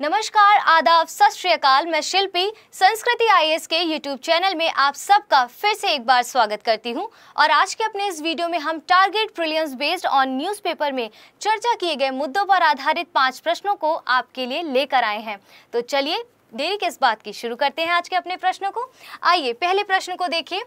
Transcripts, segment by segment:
नमस्कार आदाब सत श्रीकाल मैं शिल्पी संस्कृति आई के यूट्यूब चैनल में आप सबका फिर से एक बार स्वागत करती हूं और आज के अपने इस वीडियो में हम target prelims based on newspaper में चर्चा किए गए मुद्दों पर आधारित पांच प्रश्नों को आपके लिए लेकर आए हैं तो चलिए देरी किस बात की शुरू करते हैं आज के अपने प्रश्नों को आइए पहले प्रश्न को देखिए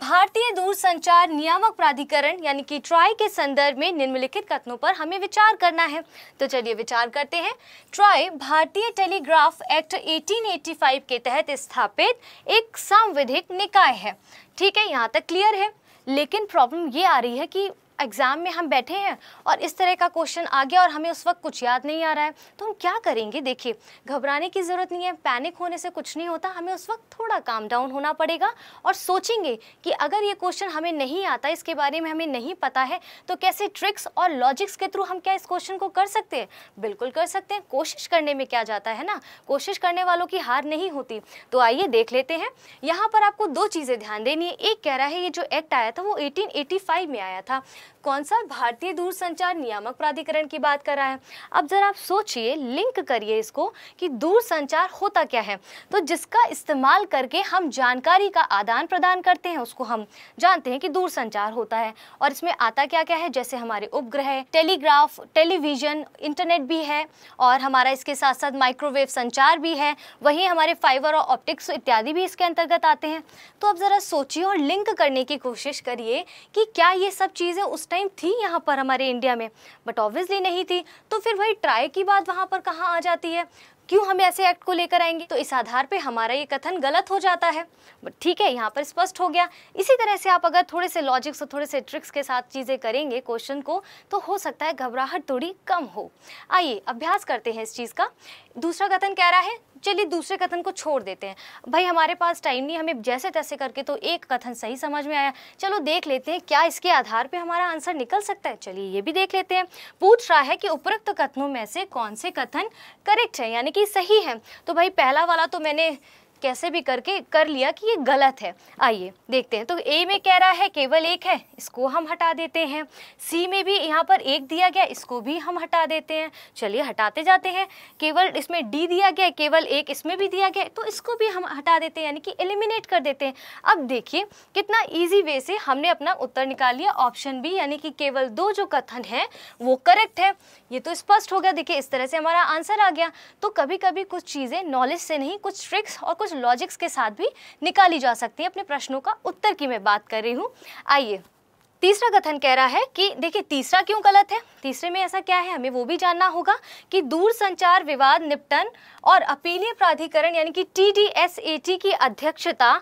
भारतीय दूरसंचार नियामक प्राधिकरण यानी कि ट्राई के संदर्भ में निम्नलिखित कथनों पर हमें विचार करना है तो चलिए विचार करते हैं ट्राई भारतीय टेलीग्राफ एक्ट 1885 के तहत स्थापित एक सांविधिक निकाय है ठीक है यहाँ तक क्लियर है लेकिन प्रॉब्लम ये आ रही है कि एग्ज़ाम में हम बैठे हैं और इस तरह का क्वेश्चन आ गया और हमें उस वक्त कुछ याद नहीं आ रहा है तो हम क्या करेंगे देखिए घबराने की ज़रूरत नहीं है पैनिक होने से कुछ नहीं होता हमें उस वक्त थोड़ा काम डाउन होना पड़ेगा और सोचेंगे कि अगर ये क्वेश्चन हमें नहीं आता इसके बारे में हमें नहीं पता है तो कैसे ट्रिक्स और लॉजिक्स के थ्रू हम क्या इस क्वेश्चन को कर सकते हैं बिल्कुल कर सकते हैं कोशिश करने में क्या जाता है ना कोशिश करने वालों की हार नहीं होती तो आइए देख लेते हैं यहाँ पर आपको दो चीज़ें ध्यान देनी है एक कह रहा है ये जो एक्ट आया था वो एटीन में आया था कौन सा भारतीय दूरसंचार नियामक प्राधिकरण की बात कर रहा है अब जरा आप सोचिए लिंक करिए इसको कि दूरसंचार होता क्या है तो जिसका इस्तेमाल करके हम जानकारी का आदान प्रदान करते हैं उसको हम जानते हैं कि दूरसंचार होता है और इसमें आता क्या क्या है जैसे हमारे उपग्रह टेलीग्राफ टेलीविजन इंटरनेट भी है और हमारा इसके साथ साथ माइक्रोवेव संचार भी है वहीं हमारे फाइबर और ऑप्टिक्स इत्यादि भी इसके अंतर्गत आते हैं तो अब ज़रा सोचिए और लिंक करने की कोशिश करिए कि क्या ये सब चीज़ें उस टाइम थी यहाँ पर हमारे इंडिया में बट ऑब्वियसली नहीं थी तो फिर वही ट्राई की बात वहाँ पर कहाँ आ जाती है क्यों हम ऐसे एक्ट को लेकर आएंगे तो इस आधार पे हमारा ये कथन गलत हो जाता है बट ठीक है यहाँ पर स्पष्ट हो गया इसी तरह से आप अगर थोड़े से लॉजिक्स और थोड़े से ट्रिक्स के साथ चीज़ें करेंगे क्वेश्चन को तो हो सकता है घबराहट थोड़ी कम हो आइए अभ्यास करते हैं इस चीज़ का दूसरा कथन कह रहा है चलिए दूसरे कथन को छोड़ देते हैं भाई हमारे पास टाइम नहीं हमें जैसे तैसे करके तो एक कथन सही समझ में आया चलो देख लेते हैं क्या इसके आधार पर हमारा आंसर निकल सकता है चलिए ये भी देख लेते हैं पूछ रहा है कि उपरोक्त कथनों में से कौन से कथन करेक्ट है यानी कि सही है तो भाई पहला वाला तो मैंने कैसे भी करके कर लिया कि ये गलत है आइए देखते हैं तो ए में कह रहा है केवल एक है इसको हम हटा देते हैं सी में भी यहाँ पर एक दिया गया इसको भी हम हटा देते हैं चलिए हटाते जाते हैं केवल इसमें डी दिया गया केवल एक इसमें भी दिया गया तो इसको भी हम हटा देते हैं यानी कि एलिमिनेट कर देते हैं अब देखिए कितना ईजी वे से हमने अपना उत्तर निकाल लिया ऑप्शन बी यानी कि केवल दो जो कथन है वो करेक्ट है ये तो स्पष्ट हो गया देखिए इस तरह से हमारा आंसर आ गया तो कभी कभी कुछ चीज़ें नॉलेज से नहीं कुछ ट्रिक्स और कुछ कुछ लॉजिक्स के साथ भी निकाली जा सकती है अपने प्रश्नों का उत्तर की मैं बात कर रही हूँ आइए तीसरा कथन कह रहा है कि देखिए तीसरा क्यों गलत है तीसरे में ऐसा क्या है हमें वो भी जानना होगा कि दूर संचार विवाद निपटन और अपीलीय प्राधिकरण यानी कि टी की अध्यक्षता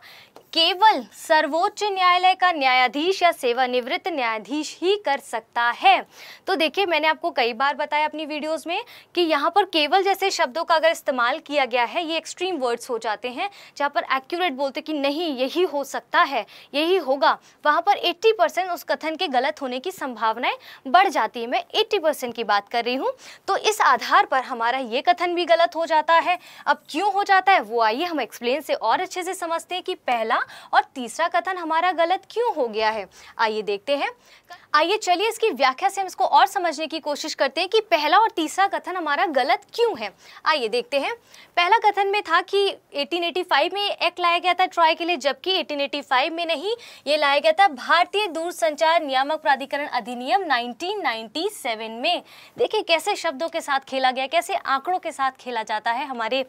केवल सर्वोच्च न्यायालय का न्यायाधीश या सेवानिवृत्त न्यायाधीश ही कर सकता है तो देखिए मैंने आपको कई बार बताया अपनी वीडियोस में कि यहाँ पर केवल जैसे शब्दों का अगर इस्तेमाल किया गया है ये एक्सट्रीम वर्ड्स हो जाते हैं जहाँ पर एक्यूरेट बोलते कि नहीं यही हो सकता है यही होगा वहाँ पर एट्टी परसेंट उस कथन के गलत होने की संभावनाएं बढ़ जाती है मैं एट्टी परसेंट की बात कर रही हूँ तो इस आधार पर हमारा ये कथन भी गलत हो जाता है अब क्यों हो जाता है वो आइए हम एक्सप्लेन से और अच्छे से समझते हैं कि पहला गया और तीसरा कथन हमारा गलत क्यों हो गया है आइए देखते हैं आइए चलिए इसकी व्याख्या से हम इसको और समझने की कोशिश करते हैं कि पहला और तीसरा कथन हमारा गलत क्यों है आइए देखते हैं पहला कथन में था कि 1885 में एक्ट लाया गया था ट्राई के लिए जबकि 1885 में नहीं ये लाया गया था भारतीय दूरसंचार नियामक प्राधिकरण अधिनियम 1997 में देखिए कैसे शब्दों के साथ खेला गया कैसे आंकड़ों के साथ खेला जाता है हमारे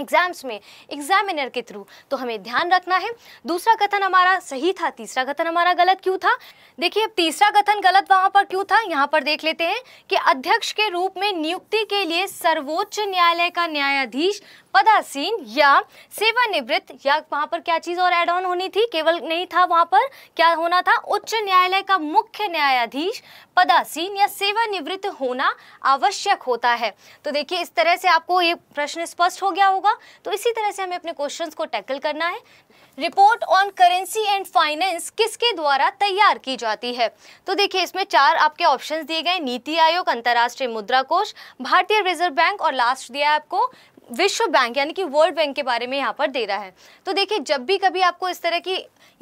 एग्जाम्स में एग्जामिनर के थ्रू तो हमें ध्यान रखना है दूसरा कथन हमारा सही था तीसरा कथन हमारा गलत क्यों था देखिए अब तीसरा कथन गलत वहाँ पर क्यों था यहाँ पर देख लेते हैं कि अध्यक्ष के रूप में नियुक्ति के लिए सर्वोच्च न्यायालय का न्यायाधीश पदासीन या सेवानिवृत्त या वहाँ पर क्या चीज़ और एड ऑन होनी थी केवल नहीं था वहाँ पर क्या होना था उच्च न्यायालय का मुख्य न्यायाधीश पदासीन या सेवानिवृत्त होना आवश्यक होता है तो देखिए इस तरह से आपको ये प्रश्न स्पष्ट हो गया होगा तो इसी तरह से हमें अपने क्वेश्चन को टैकल करना है report on currency and finance किसके द्वारा तैयार की जाती है तो देखिए इसमें चार आपके ऑप्शन दिए गए नीति आयोग अंतर्राष्ट्रीय मुद्रा कोष भारतीय रिजर्व बैंक और लास्ट दिया है आपको विश्व बैंक यानी कि वर्ल्ड बैंक के बारे में यहाँ पर दे रहा है तो देखिए जब भी कभी आपको इस तरह की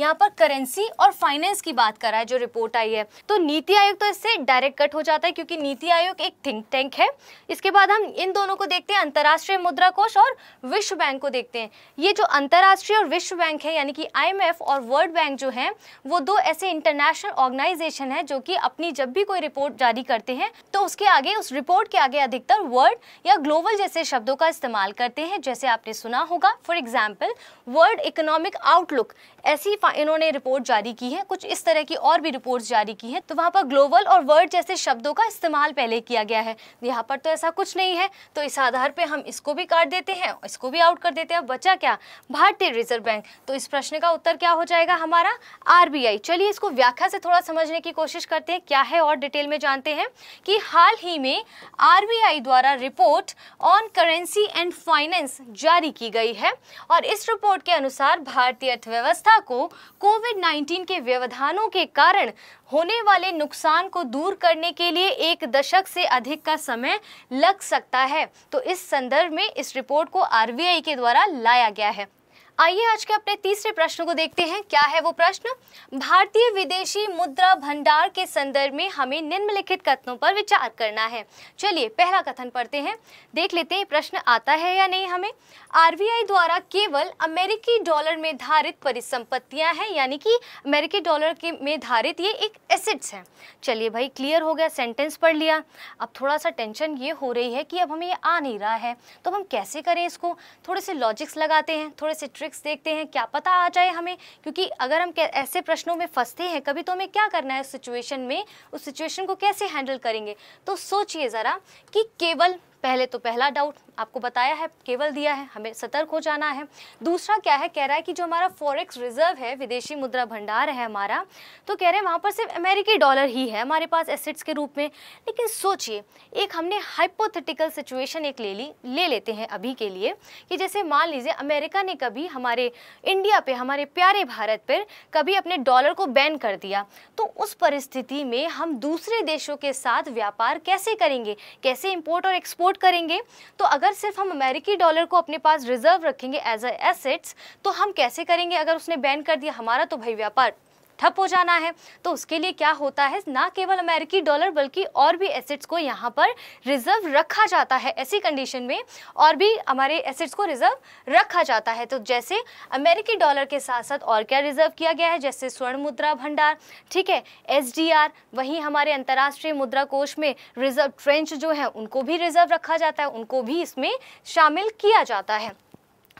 यहाँ पर करेंसी और फाइनेंस की बात कर रहा है जो रिपोर्ट आई है तो नीति आयोग तो इससे डायरेक्ट कट हो जाता है क्योंकि नीति आयोग एक थिंक टैंक है इसके बाद हम इन दोनों को देखते हैं अंतर्राष्ट्रीय मुद्रा कोष और विश्व बैंक को देखते हैं ये जो अंतर्राष्ट्रीय और विश्व बैंक है यानी कि आई और वर्ल्ड बैंक जो है वो दो ऐसे इंटरनेशनल ऑर्गेनाइजेशन है जो कि अपनी जब भी कोई रिपोर्ट जारी करते हैं तो उसके आगे उस रिपोर्ट के आगे अधिकतर वर्ड या ग्लोबल जैसे शब्दों का इस्तेमाल इस्तेमाल करते हैं जैसे आपने सुना होगा for example world economic outlook ऐसी इन्होंने रिपोर्ट जारी की है कुछ इस तरह की और भी रिपोर्ट्स जारी की हैं तो वहाँ पर ग्लोबल और वर्ल्ड जैसे शब्दों का इस्तेमाल पहले किया गया है यहाँ पर तो ऐसा कुछ नहीं है तो इस आधार पर हम इसको भी काट देते हैं इसको भी आउट कर देते हैं बचा क्या भारतीय रिजर्व बैंक तो इस प्रश्न का उत्तर क्या हो जाएगा हमारा आर चलिए इसको व्याख्या से थोड़ा समझने की कोशिश करते हैं क्या है और डिटेल में जानते हैं कि हाल ही में आर द्वारा report on currency and and finance जारी की गई है और इस रिपोर्ट के अनुसार भारतीय अर्थव्यवस्था को कोविड 19 के व्यवधानों के कारण होने वाले नुकसान को दूर करने के लिए एक दशक से अधिक का समय लग सकता है तो इस संदर्भ में इस रिपोर्ट को आरबीआई के द्वारा लाया गया है आइए आज के अपने तीसरे प्रश्न को देखते हैं क्या है वो प्रश्न भारतीय विदेशी मुद्रा भंडार के संदर्भ में हमें निम्नलिखित कथनों पर विचार करना है चलिए पहला कथन पढ़ते हैं देख लेते हैं प्रश्न आता है या नहीं हमें आरबीआई द्वारा केवल अमेरिकी डॉलर में धारित परिसंपत्तियां हैं यानी कि अमेरिकी डॉलर के में धारित ये एक एसेट्स हैं चलिए भाई क्लियर हो गया सेंटेंस पढ़ लिया अब थोड़ा सा टेंशन ये हो रही है कि अब हमें ये आ नहीं रहा है तो हम कैसे करें इसको थोड़े से लॉजिक्स लगाते हैं थोड़े से ट्रिक टॉपिक्स देखते हैं क्या पता आ जाए हमें क्योंकि अगर हम ऐसे प्रश्नों में फंसते हैं कभी तो हमें क्या करना है उस सिचुएशन में उस सिचुएशन को कैसे हैंडल करेंगे तो सोचिए ज़रा कि केवल पहले तो पहला डाउट आपको बताया है केवल दिया है हमें सतर्क हो जाना है दूसरा क्या है कह रहा है कि जो हमारा फॉरेक्स रिजर्व है विदेशी मुद्रा भंडार है हमारा तो कह रहे हैं वहाँ पर सिर्फ अमेरिकी डॉलर ही है हमारे पास एसेट्स के रूप में लेकिन सोचिए एक हमने हाइपोथेटिकल सिचुएशन एक ले ली ले लेते हैं अभी के लिए कि जैसे मान लीजिए अमेरिका ने कभी हमारे इंडिया पर हमारे प्यारे भारत पर कभी अपने डॉलर को बैन कर दिया तो उस परिस्थिति में हम दूसरे देशों के साथ व्यापार कैसे करेंगे कैसे इम्पोर्ट और एक्सपोर्ट एक्सपोर्ट करेंगे तो अगर सिर्फ हम अमेरिकी डॉलर को अपने पास रिजर्व रखेंगे एज अ एसेट्स तो हम कैसे करेंगे अगर उसने बैन कर दिया हमारा तो भाई व्यापार ठप हो जाना है तो उसके लिए क्या होता है ना केवल अमेरिकी डॉलर बल्कि और भी एसेट्स को यहाँ पर रिजर्व रखा जाता है ऐसी कंडीशन में और भी हमारे एसेट्स को रिजर्व रखा जाता है तो जैसे अमेरिकी डॉलर के साथ साथ और क्या रिजर्व किया गया है जैसे स्वर्ण मुद्रा भंडार ठीक है एस वहीं हमारे अंतर्राष्ट्रीय मुद्रा कोष में रिजर्व ट्रेंच जो है उनको भी रिजर्व रखा जाता है उनको भी इसमें शामिल किया जाता है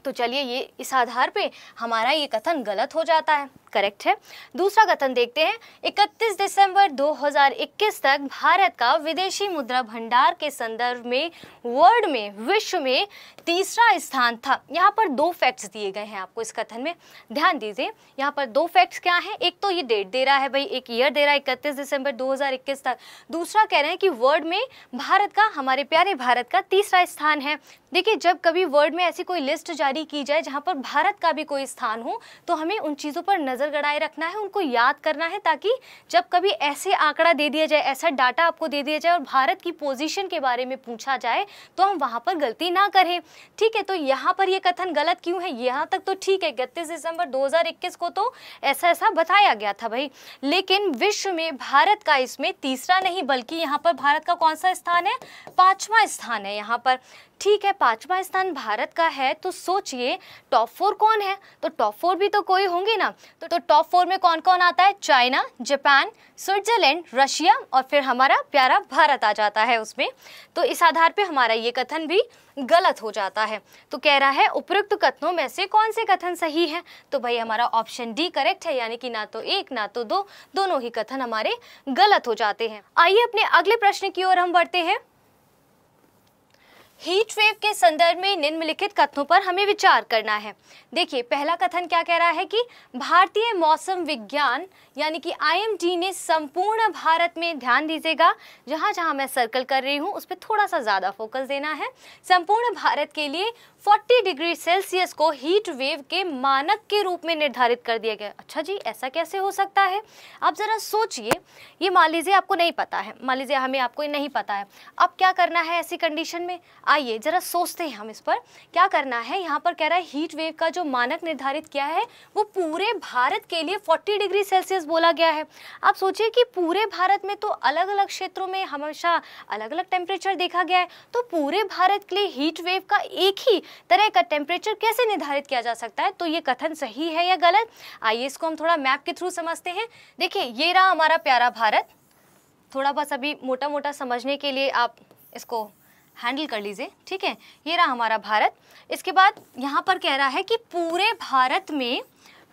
तो चलिए ये इस आधार पे हमारा ये कथन गलत हो जाता है करेक्ट है दूसरा कथन देखते हैं 31 दिसंबर 2021 तक भारत का विदेशी मुद्रा भंडार के संदर्भ में वर्ल्ड में विश्व में तीसरा स्थान था यहाँ पर दो फैक्ट्स दिए गए हैं आपको इस कथन में ध्यान दीजिए यहाँ पर दो फैक्ट्स क्या हैं एक तो ये डेट दे रहा है भाई एक ईयर दे रहा है इकतीस दिसंबर 2021 तक दूसरा कह रहे हैं कि वर्ल्ड में भारत का हमारे प्यारे भारत का तीसरा स्थान है देखिए जब कभी वर्ल्ड में ऐसी कोई लिस्ट जारी की जाए जहाँ पर भारत का भी कोई स्थान हो तो हमें उन चीज़ों पर नजर नज़र गड़ाए रखना है उनको याद करना है ताकि जब कभी ऐसे आंकड़ा दे दिया जाए ऐसा डाटा आपको दे दिया जाए और भारत की पोजीशन के बारे में पूछा जाए तो हम वहाँ पर गलती ना करें ठीक है तो यहाँ पर यह कथन गलत क्यों है यहाँ तक तो ठीक है इकतीस दिसंबर दो को तो ऐसा ऐसा बताया गया था भाई लेकिन विश्व में भारत का इसमें तीसरा नहीं बल्कि यहाँ पर भारत का कौन सा स्थान है पाँचवा स्थान है यहाँ पर ठीक है पांचवा स्थान भारत का है तो सोचिए टॉप फोर कौन है तो टॉप फोर भी तो कोई होंगे ना तो तो टॉप फोर में कौन कौन आता है चाइना जापान स्विट्जरलैंड रशिया और फिर हमारा प्यारा भारत आ जाता है उसमें तो इस आधार पे हमारा ये कथन भी गलत हो जाता है तो कह रहा है उपरोक्त कथनों में से कौन से कथन सही है तो भाई हमारा ऑप्शन डी करेक्ट है यानी कि ना तो एक ना तो दो दोनों ही कथन हमारे गलत हो जाते हैं आइए अपने अगले प्रश्न की ओर हम बढ़ते हैं हीट वेव के संदर्भ में निम्नलिखित कथनों पर हमें विचार करना है देखिए पहला कथन क्या कह रहा है कि भारतीय मौसम विज्ञान यानी कि आईएमडी ने संपूर्ण भारत में ध्यान दीजिएगा जहाँ जहाँ मैं सर्कल कर रही हूँ उस पर थोड़ा सा ज़्यादा फोकस देना है संपूर्ण भारत के लिए 40 डिग्री सेल्सियस को हीट वेव के मानक के रूप में निर्धारित कर दिया गया अच्छा जी ऐसा कैसे हो सकता है आप ज़रा सोचिए ये मान लीजिए आपको नहीं पता है मान लीजिए हमें आपको नहीं पता है अब क्या करना है ऐसी कंडीशन में आइए ज़रा सोचते हैं हम इस पर क्या करना है यहाँ पर कह रहा है हीट वेव का जो मानक निर्धारित किया है वो पूरे भारत के लिए 40 डिग्री सेल्सियस बोला गया है आप सोचिए कि पूरे भारत में तो अलग अलग क्षेत्रों में हमेशा अलग अलग टेम्परेचर देखा गया है तो पूरे भारत के लिए हीट वेव का एक ही तरह का टेम्परेचर कैसे निर्धारित किया जा सकता है तो ये कथन सही है या गलत आइए इसको हम थोड़ा मैप के थ्रू समझते हैं देखिए ये रहा हमारा प्यारा भारत थोड़ा बस अभी मोटा मोटा समझने के लिए आप इसको हैंडल कर लीजिए ठीक है ये रहा हमारा भारत इसके बाद यहाँ पर कह रहा है कि पूरे भारत में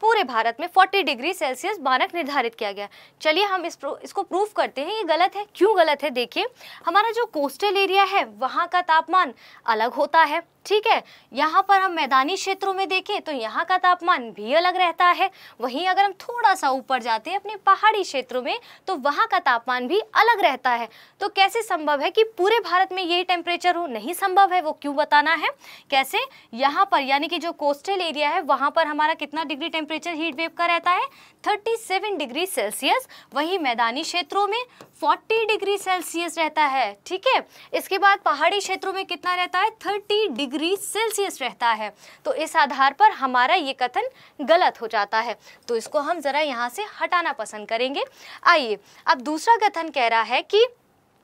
पूरे भारत में 40 डिग्री सेल्सियस मानक निर्धारित किया गया चलिए हम इस प्रू, इसको प्रूफ करते हैं ये गलत है क्यों गलत है देखिए हमारा जो कोस्टल एरिया है वहाँ का तापमान अलग होता है ठीक है यहाँ पर हम मैदानी क्षेत्रों में देखें तो यहाँ का तापमान भी अलग रहता है वहीं अगर हम थोड़ा सा ऊपर जाते हैं अपने पहाड़ी क्षेत्रों में तो वहाँ का तापमान भी अलग रहता है तो कैसे संभव है कि पूरे भारत में यही टेम्परेचर हो नहीं संभव है वो क्यों बताना है कैसे यहाँ पर यानी कि जो कोस्टल एरिया है वहाँ पर हमारा कितना डिग्री टेम्परेचर हीट वेव का रहता है थर्टी डिग्री सेल्सियस वहीं मैदानी क्षेत्रों में फोर्टी डिग्री सेल्सियस रहता है ठीक है इसके बाद पहाड़ी क्षेत्रों में कितना रहता है थर्टी डिग्री डिग्री सेल्सियस रहता है तो इस आधार पर हमारा ये कथन गलत हो जाता है तो इसको हम ज़रा यहाँ से हटाना पसंद करेंगे आइए अब दूसरा कथन कह रहा है कि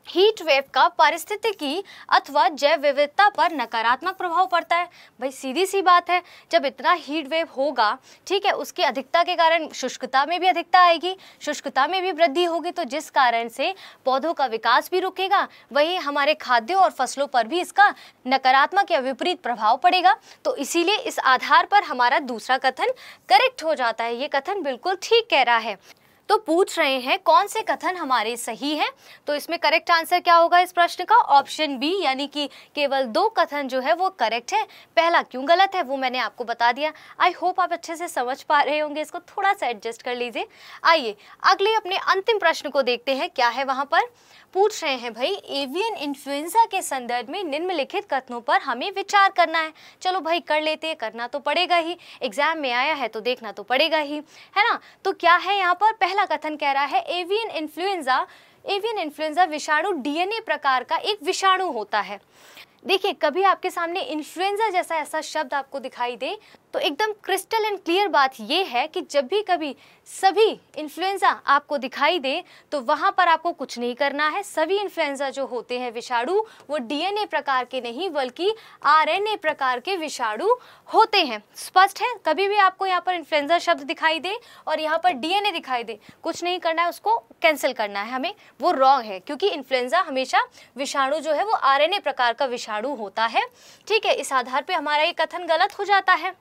हीट वेव का पारिस्थितिकी अथवा जैव विविधता पर नकारात्मक प्रभाव पड़ता है भाई सीधी सी बात है जब इतना हीट वेव होगा ठीक है उसकी अधिकता के कारण शुष्कता में भी अधिकता आएगी शुष्कता में भी वृद्धि होगी तो जिस कारण से पौधों का विकास भी रुकेगा वही हमारे खाद्यों और फसलों पर भी इसका नकारात्मक या विपरीत प्रभाव पड़ेगा तो इसीलिए इस आधार पर हमारा दूसरा कथन करेक्ट हो जाता है ये कथन बिल्कुल ठीक कह रहा है तो पूछ रहे हैं कौन से कथन हमारे सही हैं तो इसमें करेक्ट आंसर क्या होगा इस प्रश्न का ऑप्शन बी यानी कि केवल दो कथन जो है वो करेक्ट है पहला क्यों गलत है वो मैंने आपको बता दिया आई होप आप अच्छे से समझ पा रहे होंगे इसको थोड़ा सा एडजस्ट कर लीजिए आइए अगले अपने अंतिम प्रश्न को देखते हैं क्या है वहाँ पर पूछ रहे हैं भाई एवियन इन्फ्लुएंजा के संदर्भ में निम्नलिखित कथनों पर हमें विचार करना है चलो भाई कर लेते हैं करना तो पड़ेगा ही एग्जाम में आया है तो देखना तो पड़ेगा ही है ना तो क्या है यहाँ पर पहला कथन कह रहा है एवियन इन्फ्लुएंजा एवियन इन्फ्लुएंजा विषाणु डीएनए प्रकार का एक विषाणु होता है देखिए कभी आपके सामने इन्फ्लुएंजा जैसा ऐसा शब्द आपको दिखाई दे तो एकदम क्रिस्टल एंड क्लियर बात यह है कि जब भी कभी सभी इन्फ्लुएंजा आपको दिखाई दे तो वहाँ पर आपको कुछ नहीं करना है सभी इन्फ्लुएंजा जो होते हैं विषाणु वो डीएनए प्रकार के नहीं बल्कि आरएनए प्रकार के विषाणु होते हैं स्पष्ट है कभी भी आपको यहाँ पर इन्फ्लुएंजा शब्द दिखाई दे और यहाँ पर डीएनए दिखाई दे कुछ नहीं करना है उसको कैंसिल करना है हमें वो रॉन्ग है क्योंकि इन्फ्लुएंजा हमेशा विषाणु जो है वो आर प्रकार का विषाणु होता है ठीक है इस आधार पर हमारा ये कथन गलत हो जाता है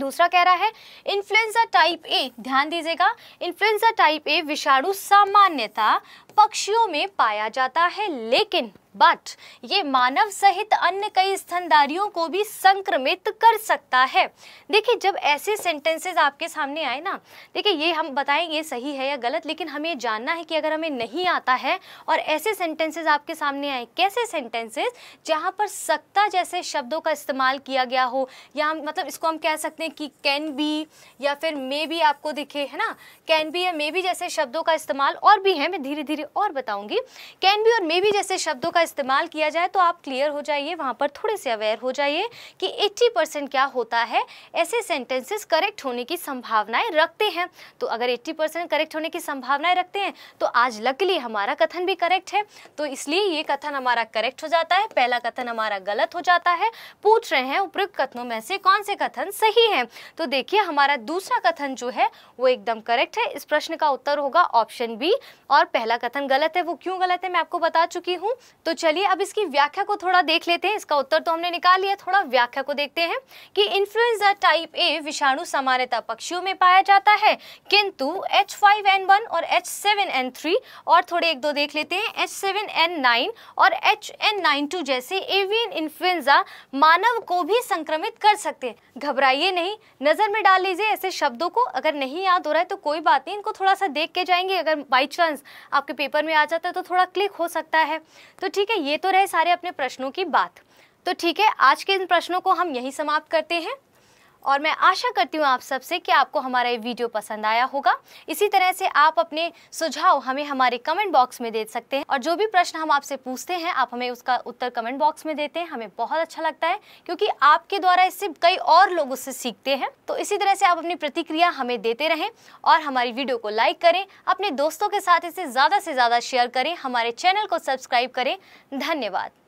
दूसरा कह रहा है इन्फ्लुएंजा टाइप ए ध्यान दीजिएगा इन्फ्लुएंजा टाइप ए विषाणु सामान्यता पक्षियों में पाया जाता है लेकिन बट ये मानव सहित अन्य कई स्तनधारियों को भी संक्रमित कर सकता है देखिए जब ऐसे सेंटेंसेस आपके सामने आए ना देखिए ये हम बताएंगे सही है या गलत लेकिन हमें जानना है कि अगर हमें नहीं आता है और ऐसे सेंटेंसेज आपके सामने आए कैसे सेंटेंसेज जहाँ पर सकता जैसे शब्दों का इस्तेमाल किया गया हो या हम मतलब इसको हम कह सकते हैं कि कैन बी या फिर मे बी आपको दिखे है ना कैन बी या मे बी जैसे शब्दों का इस्तेमाल और भी है मैं धीरे धीरे और बताऊंगी कैन बी और मे बी जैसे शब्दों का इस्तेमाल किया जाए तो आप क्लियर हो जाइए वहाँ पर थोड़े से अवेयर हो जाइए कि 80 परसेंट क्या होता है ऐसे सेंटेंसेस करेक्ट होने की संभावनाएं रखते हैं तो अगर 80 परसेंट करेक्ट होने की संभावनाएं रखते हैं तो आज लकली हमारा कथन भी करेक्ट है तो इसलिए ये कथन हमारा करेक्ट हो जाता है पहला कथन हमारा गलत हो जाता है पूछ रहे हैं उपयुक्त कथनों में से कौन से कथन सही है तो देखिए हमारा दूसरा कथन जो है वो एकदम करेक्ट है इस प्रश्न का उत्तर होगा ऑप्शन बी और पहला कथन गलत है वो क्यों गलत है मैं आपको बता चुकी हूँ तो चलिए अब इसकी व्याख्या को थोड़ा देख लेते हैं इसका उत्तर तो हमने निकाल लिया थोड़ा व्याख्या को देखते हैं कि इन्फ्लुएंजा टाइप ए विषाणु सामान्यता पक्षियों में पाया जाता है किंतु H5N1 और H7N3 और थोड़े एक दो देख लेते हैं H7N9 और HN92 जैसे एवियन इन्फ्लुएंजा मानव को भी संक्रमित कर सकते हैं घबराइए नहीं नज़र में डाल लीजिए ऐसे शब्दों को अगर नहीं याद हो रहा है तो कोई बात नहीं इनको थोड़ा सा देख के जाएंगे अगर बाई चांस आपके पेपर में आ जाता है तो थोड़ा क्लिक हो सकता है तो ठीक ठीक है ये तो रहे सारे अपने प्रश्नों की बात तो ठीक है आज के इन प्रश्नों को हम यहीं समाप्त करते हैं और मैं आशा करती हूँ आप सबसे कि आपको हमारा ये वीडियो पसंद आया होगा इसी तरह से आप अपने सुझाव हमें हमारे कमेंट बॉक्स में दे सकते हैं और जो भी प्रश्न हम आपसे पूछते हैं आप हमें उसका उत्तर कमेंट बॉक्स में देते हैं हमें बहुत अच्छा लगता है क्योंकि आपके द्वारा इससे कई और लोग उससे सीखते हैं तो इसी तरह से आप अपनी प्रतिक्रिया हमें देते रहें और हमारी वीडियो को लाइक करें अपने दोस्तों के साथ इसे ज़्यादा से ज़्यादा शेयर करें हमारे चैनल को सब्सक्राइब करें धन्यवाद